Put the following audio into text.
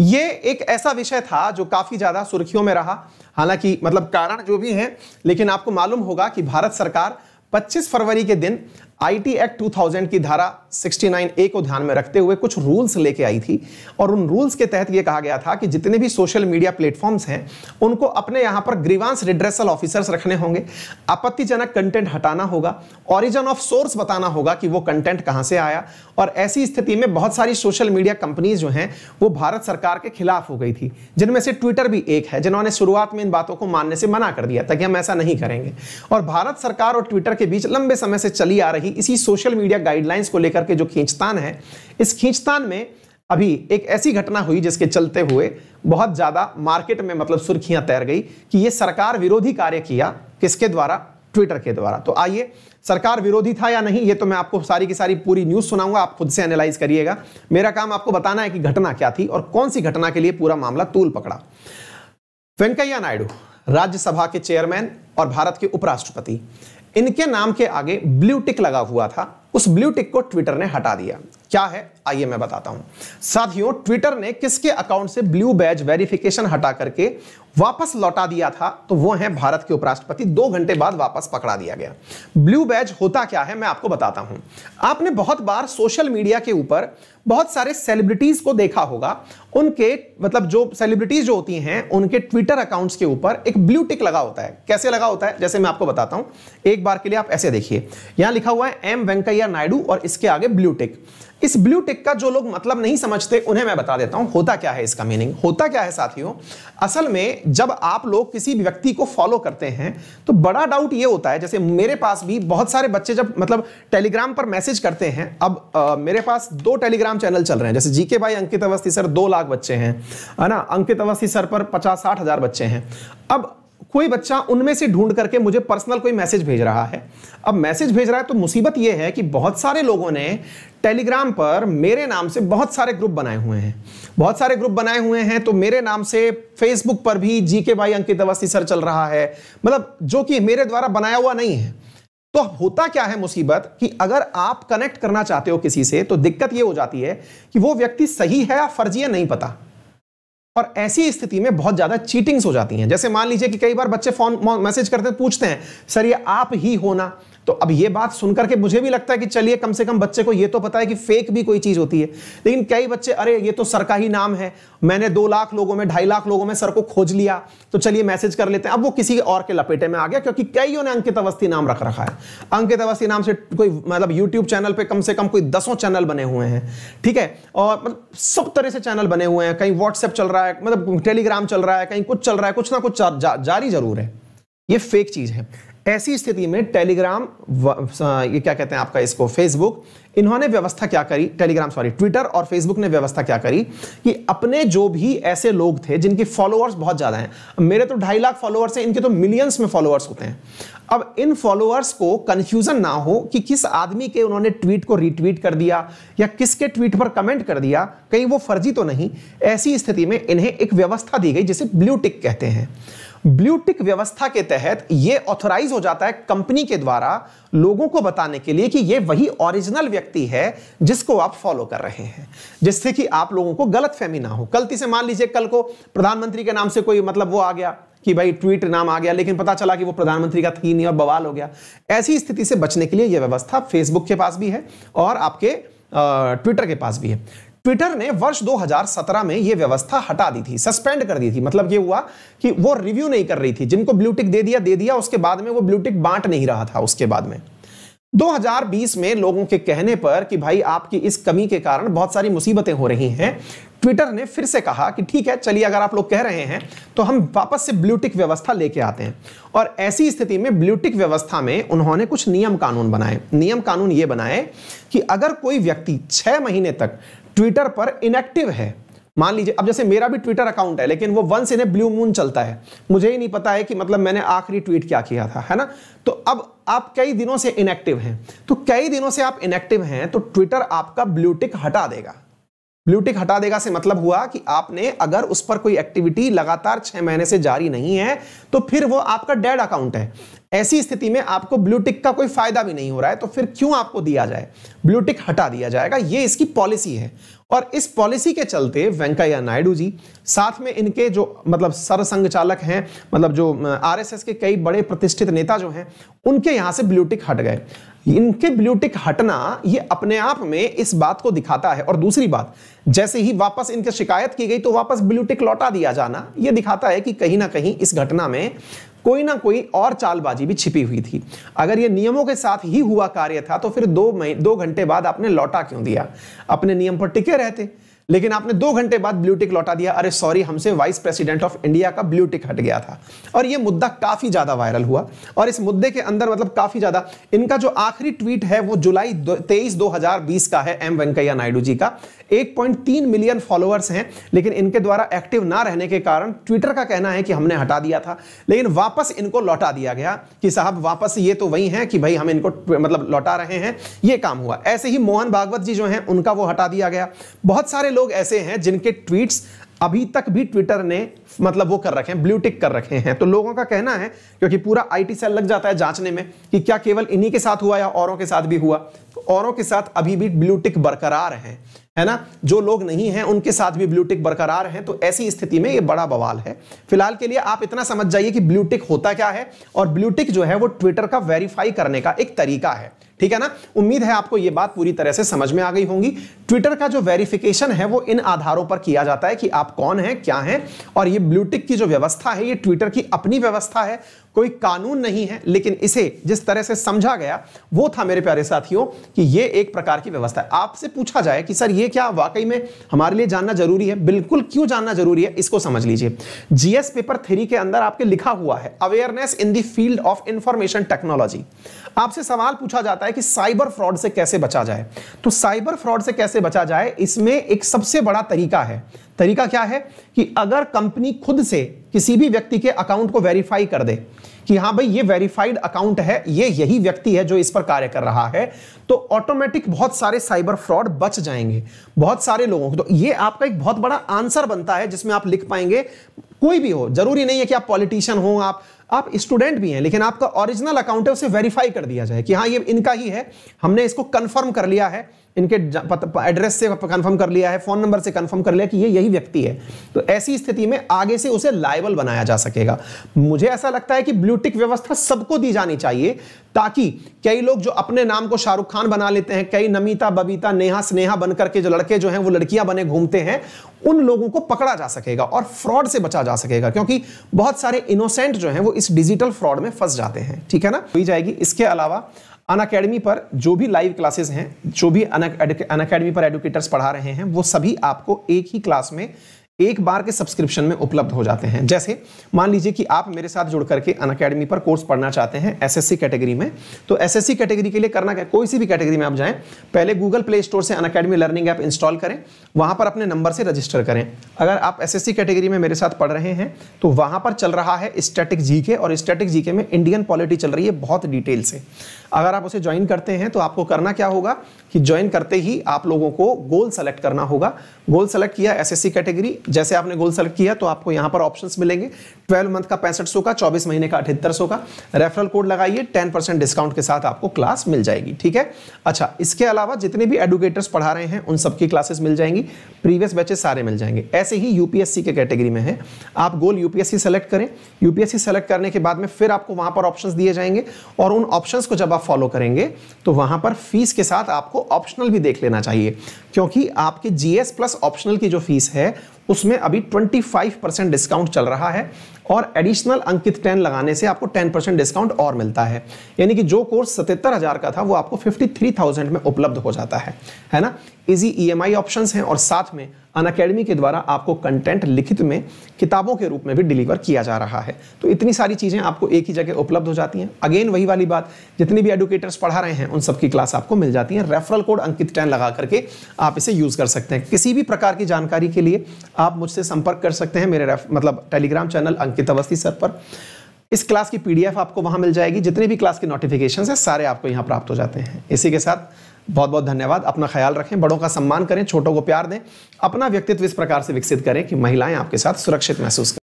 ये एक ऐसा विषय था जो काफी ज्यादा सुर्खियों में रहा हालांकि मतलब कारण जो भी है लेकिन आपको मालूम होगा कि भारत सरकार 25 फरवरी के दिन आईटी एक्ट 2000 की धारा 69 ए को ध्यान में रखते हुए कुछ रूल्स लेके आई थी और उन रूल्स के तहत ये कहा गया था कि जितने भी सोशल मीडिया प्लेटफॉर्म्स हैं उनको अपने यहाँ पर ग्रीवांस रिड्रेसल ऑफिसर्स रखने होंगे आपत्तिजनक कंटेंट हटाना होगा ऑरिजन ऑफ सोर्स बताना होगा कि वो कंटेंट कहाँ से आया और ऐसी स्थिति में बहुत सारी सोशल मीडिया कंपनीज जो हैं वो भारत सरकार के खिलाफ हो गई थी जिनमें से ट्विटर भी एक है जिन्होंने शुरुआत में इन बातों को मानने से मना कर दिया था कि हम ऐसा नहीं करेंगे और भारत सरकार और ट्विटर के बीच लंबे समय से चली आ रही ही इसी सोशल मीडिया गाइडलाइंस को लेकर के जो खींचतान है इस खींचतान में अभी एक ऐसी घटना हुई जिसके चलते हुए बहुत ज़्यादा मार्केट में मतलब सुर्खियां तैर गई कि ये सरकार विरोधी कार्य किया किसके द्वारा ट्विटर के द्वारा तो आइए सरकार विरोधी था या नहीं ये तो मैं आपको सारी की सारी पूरी न्यूज़ सुनाऊंगा आप खुद से एनालाइज करिएगा मेरा काम आपको बताना है कि घटना क्या थी और कौन सी घटना के लिए पूरा मामला तूल पकड़ा वेंकैया नायडू राज्यसभा के चेयरमैन और भारत के उपराष्ट्रपति इनके नाम के आगे ब्लू टिक लगा हुआ था उस ब्लू टिक को ट्विटर ने हटा दिया क्या है आइए मैं बताता हूं साथियों ट्विटर ने किसके अकाउंट से ब्लू बैज वेरिफिकेशन हटा करके वापस लौटा दिया था तो वो हैं भारत के उपराष्ट्रपति दो घंटे बाद वापस पकड़ा दिया गया ब्लू बैज होता क्या है मैं आपको बताता हूं आपने बहुत बार सोशल मीडिया के ऊपर बहुत सारे सेलिब्रिटीज को देखा होगा उनके मतलब जो सेलिब्रिटीज जो होती हैं उनके ट्विटर अकाउंट्स के ऊपर एक ब्लू टिक लगा होता है कैसे लगा होता है जैसे मैं आपको बताता हूं एक बार के लिए आप ऐसे देखिए यहां लिखा हुआ है एम वेंकैया नायडू और इसके आगे ब्लू टिक इस ब्लू टिक का जो लोग मतलब नहीं समझते उन्हें मैं बता देता हूं होता क्या है इसका मीनिंग होता क्या है साथियों असल में जब आप लोग किसी भी व्यक्ति को फॉलो करते हैं तो बड़ा डाउट ये होता है जैसे मेरे पास भी बहुत सारे बच्चे जब मतलब टेलीग्राम पर मैसेज करते हैं अब आ, मेरे पास दो टेलीग्राम चैनल चल रहे हैं जैसे जीके भाई अंकित अवस्थी सर दो लाख बच्चे हैं है ना अंकित अवस्थी सर पर पचास साठ हजार बच्चे हैं अब कोई बच्चा उनमें से ढूंढ करके मुझे पर्सनल कोई मैसेज भेज रहा है अब मैसेज भेज रहा है तो मुसीबत यह है कि बहुत सारे लोगों ने टेलीग्राम पर मेरे नाम से बहुत सारे ग्रुप बनाए हुए हैं बहुत सारे ग्रुप बनाए हुए हैं तो मेरे नाम से फेसबुक पर भी जी के भाई अंकित अवस्थी सर चल रहा है मतलब जो कि मेरे द्वारा बनाया हुआ नहीं है तो होता क्या है मुसीबत कि अगर आप कनेक्ट करना चाहते हो किसी से तो दिक्कत यह हो जाती है कि वो व्यक्ति सही है या फर्जी है नहीं पता और ऐसी स्थिति में बहुत ज्यादा चीटिंग्स हो जाती हैं जैसे मान लीजिए कि कई बार बच्चे फोन मैसेज करते हैं पूछते हैं सर ये आप ही होना तो अब ये बात सुनकर के मुझे भी लगता है कि चलिए कम से कम बच्चे को ये तो पता है कि फेक भी कोई चीज होती है लेकिन कई बच्चे अरे ये तो सर का ही नाम है मैंने दो लाख लोगों में ढाई लाख लोगों में सर को खोज लिया तो चलिए मैसेज कर लेते हैं अब वो किसी और के लपेटे में आ गया क्योंकि कईयों ने अंकित अवस्थी नाम रख रखा है अंकित अवस्थी नाम से कोई मतलब यूट्यूब चैनल पर कम से कम कोई दसों चैनल बने हुए हैं ठीक है और मतलब सब तरह से चैनल बने हुए हैं कहीं व्हाट्सएप चल रहा है रहा है मतलब टेलीग्राम चल रहा है कहीं कुछ चल रहा है कुछ ना कुछ जा, जा, जारी जरूर है ये फेक चीज है ऐसी स्थिति में टेलीग्राम ये क्या कहते हैं आपका इसको फेसबुक इन्होंने व्यवस्था क्या करी टेलीग्राम सॉरी ट्विटर और फेसबुक ने व्यवस्था क्या करी कि अपने जो भी ऐसे लोग थे जिनके फॉलोअर्स बहुत ज़्यादा हैं मेरे तो ढाई लाख फॉलोअर्स हैं इनके तो मिलियंस में फॉलोअर्स होते हैं अब इन फॉलोअर्स को कंफ्यूजन ना हो कि किस आदमी के उन्होंने ट्वीट को रीट्वीट कर दिया या किसके ट्वीट पर कमेंट कर दिया कहीं वो फर्जी तो नहीं ऐसी स्थिति में इन्हें एक व्यवस्था दी गई जिसे ब्लू टिक कहते हैं ब्लूटिक व्यवस्था के तहत यह ऑथोराइज हो जाता है कंपनी के द्वारा लोगों को बताने के लिए कि यह वही ओरिजिनल व्यक्ति है जिसको आप फॉलो कर रहे हैं जिससे कि आप लोगों को गलत फहमी ना हो गलती से मान लीजिए कल को प्रधानमंत्री के नाम से कोई मतलब वो आ गया कि भाई ट्वीट नाम आ गया लेकिन पता चला कि वो प्रधानमंत्री का थी नहीं और बवाल हो गया ऐसी स्थिति से बचने के लिए यह व्यवस्था फेसबुक के पास भी है और आपके ट्विटर के पास भी है ट्विटर ने वर्ष 2017 में यह व्यवस्था हटा दी थी सस्पेंड कर दी थी मतलब यह हुआ कि वो रिव्यू नहीं कर रही थी जिनको ब्लूटिक दे दिया दे दिया उसके बाद में वो ब्लूटिक बांट नहीं रहा था उसके बाद में 2020 में लोगों के कहने पर कि भाई आपकी इस कमी के कारण बहुत सारी मुसीबतें हो रही हैं ट्विटर ने फिर से कहा कि ठीक है चलिए अगर आप लोग कह रहे हैं तो हम वापस से ब्लूटिक व्यवस्था लेके आते हैं और ऐसी स्थिति में ब्लूटिक व्यवस्था में उन्होंने कुछ नियम कानून बनाए नियम कानून ये बनाए कि अगर कोई व्यक्ति छह महीने तक ट्विटर पर इनएक्टिव है मान लीजिए अब जैसे मेरा भी ट्विटर अकाउंट है लेकिन वो वन से ने ब्लू मून चलता है मुझे ही नहीं पता है कि मतलब मैंने आखिरी ट्वीट क्या किया था है ना तो अब आप कई दिनों से इनएक्टिव हैं तो कई दिनों से आप इनएक्टिव हैं तो ट्विटर आपका ब्लूटिक हटा देगा ब्लूटिक हटा देगा से मतलब हुआ कि आपने अगर उस पर कोई एक्टिविटी लगातार छह महीने से जारी नहीं है तो फिर वो आपका डेड अकाउंट है ऐसी स्थिति में आपको ब्लूटिक का कोई फायदा भी नहीं हो रहा है तो फिर क्यों आपको दिया जाए ब्लूटिक हटा दिया जाएगा ये इसकी पॉलिसी है और इस पॉलिसी के चलते वेंकैया नायडू जी साथ में इनके जो मतलब सरसंघ चालक हैं मतलब जो आरएसएस के कई बड़े प्रतिष्ठित नेता जो हैं उनके यहां से ब्लूटिक हट गए इनके ब्लूटिक हटना ये अपने आप में इस बात को दिखाता है और दूसरी बात जैसे ही वापस इनके शिकायत की गई तो वापस ब्लूटिक लौटा दिया जाना ये दिखाता है कि कहीं ना कहीं इस घटना में कोई ना कोई और चालबाजी भी छिपी हुई थी अगर ये नियमों के साथ ही हुआ कार्य था तो फिर दो मई दो घंटे बाद आपने लौटा क्यों दिया अपने नियम पर टिके रहते लेकिन आपने दो घंटे बाद ब्लू टिक लौटा दिया अरे सॉरी हमसे वाइस प्रेसिडेंट ऑफ इंडिया का ब्लू टिक हट गया था और यह मुद्दा काफी ज्यादा वायरल हुआ और इस मुद्दे के अंदर मतलब काफी ज्यादा इनका जो आखिरी ट्वीट है वो जुलाई तेईस दो का है एम वेंकैया नायडू जी का 1.3 मिलियन फॉलोअर्स हैं लेकिन इनके द्वारा एक्टिव ना रहने के कारण ट्विटर का कहना है कि हमने हटा दिया था लेकिन वापस इनको लौटा दिया गया कि साहब वापस ये तो वही है कि भाई हम इनको मतलब लौटा रहे हैं ये काम हुआ ऐसे ही मोहन भागवत जी जो हैं उनका वो हटा दिया गया बहुत सारे लोग लोग ऐसे हैं जिनके ट्वीट्स अभी तक भी ट्विटर ने मतलब वो कर रखे हैं ब्लू टिक कर रखे हैं तो लोगों का कहना है क्योंकि पूरा आईटी सेल लग जाता है जांचने में कि क्या केवल इन्हीं के साथ हुआ या औरों के साथ भी हुआ तो औरों के साथ अभी भी ब्लू टिक बरकरार है है ना जो लोग नहीं हैं उनके साथ भी ब्लूटिक बरकरार हैं तो ऐसी स्थिति में ये बड़ा बवाल है फिलहाल के लिए आप इतना समझ जाइए कि ब्लूटिक होता क्या है और ब्लूटिक जो है वो ट्विटर का वेरीफाई करने का एक तरीका है ठीक है ना उम्मीद है आपको ये बात पूरी तरह से समझ में आ गई होंगी ट्विटर का जो वेरिफिकेशन है वो इन आधारों पर किया जाता है कि आप कौन हैं क्या हैं और ये ब्लूटिक की जो व्यवस्था है ये ट्विटर की अपनी व्यवस्था है कोई कानून नहीं है लेकिन इसे जिस तरह से समझा गया वो था मेरे प्यारे साथियों कि ये एक प्रकार की व्यवस्था है आपसे पूछा जाए कि सर ये ये क्या वाकई में हमारे लिए जानना जरूरी है बिल्कुल क्यों जानना जरूरी है इसको समझ लीजिए जीएस पेपर थ्री के अंदर आपके लिखा हुआ है awareness in the field of information technology आपसे सवाल पूछा जाता है कि साइबर फ्रॉड से कैसे बचा जाए तो साइबर फ्रॉड से कैसे बचा जाए इसमें एक सबसे बड़ा तरीका है तरीका क्या है कि अगर कंपनी खुद से किसी भी व्यक्ति के अकाउंट को वेरीफाई कर दे कि हाँ भाई ये वेरीफाइड अकाउंट है ये यही व्यक्ति है जो इस पर कार्य कर रहा है तो ऑटोमेटिक बहुत सारे साइबर फ्रॉड बच जाएंगे बहुत सारे लोगों को तो ये आपका एक बहुत बड़ा आंसर बनता है जिसमें आप लिख पाएंगे कोई भी हो जरूरी नहीं है कि आप पॉलिटिशियन हो आप आप स्टूडेंट भी हैं लेकिन आपका ओरिजिनल अकाउंट है उसे वेरीफाई कर दिया जाए कि हाँ ये इनका ही है हमने इसको कंफर्म कर लिया है इनके एड्रेस से कंफर्म कर लिया है फोन नंबर से कंफर्म कर लिया कि ये यही व्यक्ति है तो ऐसी स्थिति में आगे से उसे लाइबल बनाया जा सकेगा मुझे ऐसा लगता है कि ब्लूटिक व्यवस्था सबको दी जानी चाहिए ताकि कई लोग जो अपने नाम को शाहरुख खान बना लेते हैं कई नमिता बबीता नेहा स्नेहा बनकर के जो लड़के जो हैं वो लड़कियां बने घूमते हैं उन लोगों को पकड़ा जा सकेगा और फ्रॉड से बचा जा सकेगा क्योंकि बहुत सारे इनोसेंट जो हैं वो इस डिजिटल फ्रॉड में फंस जाते हैं ठीक है ना हुई जाएगी इसके अलावा अन अकेडमी पर जो भी लाइव क्लासेस हैं जो भी अन अकेडमी पर एडुकेटर्स पढ़ा रहे हैं वो सभी आपको एक ही क्लास में एक बार के सब्सक्रिप्शन में उपलब्ध हो जाते हैं जैसे मान लीजिए कि आप मेरे साथ जुड़ करके अन अकेडमी पर कोर्स पढ़ना चाहते हैं एसएससी कैटेगरी में तो एसएससी कैटेगरी के लिए करना क्या कोई सी भी कैटेगरी में आप जाएं पहले गूगल प्ले स्टोर से Unacademy learning app install करें वहां पर अपने नंबर से रजिस्टर करें अगर आप एस कैटेगरी में मेरे साथ पढ़ रहे हैं तो वहां पर चल रहा है स्टैटिक जी और स्टैटिक जी में इंडियन पॉलिटी चल रही है बहुत डिटेल से अगर आप उसे ज्वाइन करते हैं तो आपको करना क्या होगा कि ज्वाइन करते ही आप लोगों को गोल सेलेक्ट करना होगा गोल सेलेक्ट किया एसएससी कैटेगरी जैसे आपने गोल सेलेक्ट किया तो आपको यहां पर ऑप्शंस मिलेंगे 12 मंथ का पैंसठ का 24 महीने का अठहत्तर का रेफरल कोड लगाइए 10% डिस्काउंट के साथ आपको क्लास मिल जाएगी ठीक है अच्छा इसके अलावा जितने भी एडुकेटर्स पढ़ा रहे हैं उन सबकी क्लासेस मिल जाएंगी प्रीवियस बैचेस सारे मिल जाएंगे ऐसे ही यूपीएससी के कैटेगरी में है आप गोल यूपीएससी सेलेक्ट करें यूपीएससी सेलेक्ट करने के बाद में फिर आपको वहां पर ऑप्शन दिए जाएंगे और उन ऑप्शन को जब आप फॉलो करेंगे तो वहां पर फीस के साथ आपको ऑप्शनल भी देख लेना चाहिए क्योंकि आपके जीएस प्लस ऑप्शनल की जो फीस है उसमें अभी 25 परसेंट डिस्काउंट चल रहा है और एडिशनल अंकित टेन लगाने से आपको टेन परसेंट डिस्काउंट और मिलता है यानी कि जो कोर्स सतहत्तर हज़ार का था वो आपको फिफ्टी थ्री थाउजेंड में उपलब्ध हो जाता है है ना इजी ईएमआई ऑप्शंस हैं और साथ में अन अकेडमी के द्वारा आपको कंटेंट लिखित में किताबों के रूप में भी डिलीवर किया जा रहा है तो इतनी सारी चीज़ें आपको एक ही जगह उपलब्ध हो जाती हैं अगेन वही वाली बात जितने भी एडुकेटर्स पढ़ा रहे हैं उन सबकी क्लास आपको मिल जाती है रेफरल कोड अंकित टेन लगा करके आप इसे यूज़ कर सकते हैं किसी भी प्रकार की जानकारी के लिए आप मुझसे संपर्क कर सकते हैं मेरे मतलब Telegram channel Ankit Ankit Awasthi sir पर इस क्लास की पीडीएफ आपको वहाँ मिल जाएगी जितने भी क्लास के नोटिफिकेशन है सारे आपको यहाँ प्राप्त हो जाते हैं इसी के साथ बहुत बहुत धन्यवाद अपना ख्याल रखें बड़ों का सम्मान करें छोटों को प्यार दें अपना व्यक्तित्व इस प्रकार से विकसित करें कि महिलाएं आपके साथ सुरक्षित महसूस करें